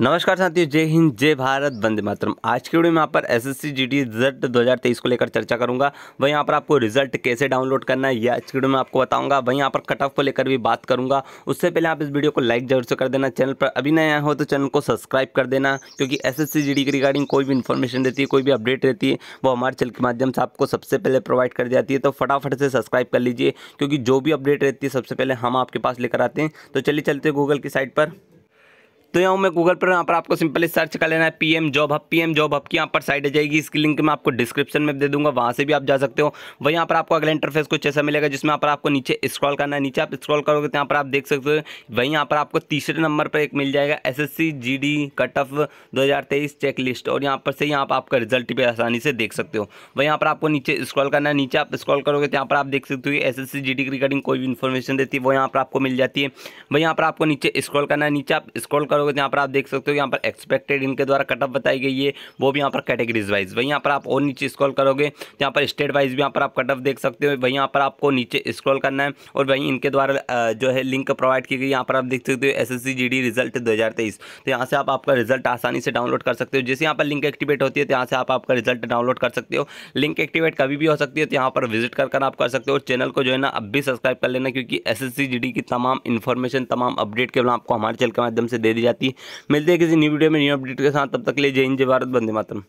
नमस्कार साथियों जय हिंद जय भारत वंदे मातरम आज की वीडियो में यहाँ पर S S C G T result दो हज़ार तेईस को लेकर चर्चा करूंगा वहीं यहाँ पर आपको रिजल्ट कैसे डाउनलोड करना है ये आज की वीडियो में आपको बताऊंगा वहीं यहाँ पर कट ऑफ को लेकर भी बात करूंगा उससे पहले आप इस वीडियो को लाइक जरूर से कर देना चैनल पर अभी नया हो तो चैनल को सब्सक्राइब कर देना क्योंकि S S C G D की रिगार्डिंग कोई भी इन्फॉर्मेशन रहती है कोई भी अपडेट रहती है वो हमारे चैनल के माध्यम से आपको सबसे पहले प्रोवाइड कर जाती है तो फटाफट से सब्सक्राइब कर लीजिए क्योंकि जो भी अपडेट रहती है सबसे पहले हम आपके पास लेकर आते हैं तो चलिए चलते गूगल की साइट पर तो यहाँ मैं गूगल पर यहाँ पर आपको सिंपली सर्च कर लेना है PM job hub PM job hub की यहाँ पर साइड आ जाएगी इसकी लिंक मैं आपको डिस्क्रिप्शन में दे दूंगा वहाँ से भी आप जा सकते हो वहीं यहाँ पर आपको अगला इंटरफेस कुछ ऐसा मिलेगा जिसमें यहाँ पर आपको नीचे स्क्रॉल करना है नीचे आप स्क्रॉल करोगे तो यहाँ पर आप देख सकते हो वहीं यहाँ पर आपको तीसरे नंबर पर एक मिल जाएगा S S C cut off दो चेक लिस्ट और यहाँ पर से यहाँ पर आपका रिजल्ट भी आसानी से देख सकते हो वहीं यहाँ पर आपको नीचे स्क्रॉल करना है नीचे आप स्क्रॉल करोगे तो यहाँ पर आप देख सकते हो एस एस की रिगार्डिंग कोई भी इन्फॉर्मेशन देती है वो यहाँ पर आपको मिल जाती है वहीं यहाँ पर आपको नीचे स्क्रॉल करना है नीचे आप स्क्रॉल करो करोगे तो यहाँ पर आप देख सकते हो यहाँ पर एक्सपेक्टेड इनके द्वारा कटअप बताई गई है वो भी यहाँ पर कैटेगरीज वाइज वहीं यहाँ पर आप और नीचे स्क्रॉल करोगे तो यहाँ पर स्टेट वाइज भी यहाँ पर आप कटअप देख सकते हो वहीं यहाँ पर आपको नीचे स्क्रॉल करना है और वहीं इनके द्वारा जो है लिंक प्रोवाइड की गई यहाँ पर आप देख सकते हो एस एस रिजल्ट दो तो यहाँ से आप आपका रिजल्ट आसानी से डाउनलोड कर सकते हो जैसे यहाँ पर लिंक एक्टिवेट होती है तो यहाँ से आप आपका रिजल्ट डाउनलोड कर सकते हो लिंक एक्टिवेट कभी भी हो सकती है तो यहाँ पर विजिट कर आप कर सकते हो और चैनल को जो है ना अब भी सब्सक्राइब कर लेना क्योंकि एस एस की तमाम इन्फॉर्मेशन तमाम अपडेट केवल आपको हमारे चैनल के माध्यम से दे दी जाती जाती है मिलते हैं किसी न्यू वीडियो में न्यू अपडेट के साथ तब तक ले जय हिंद जय भारत बंदे मातम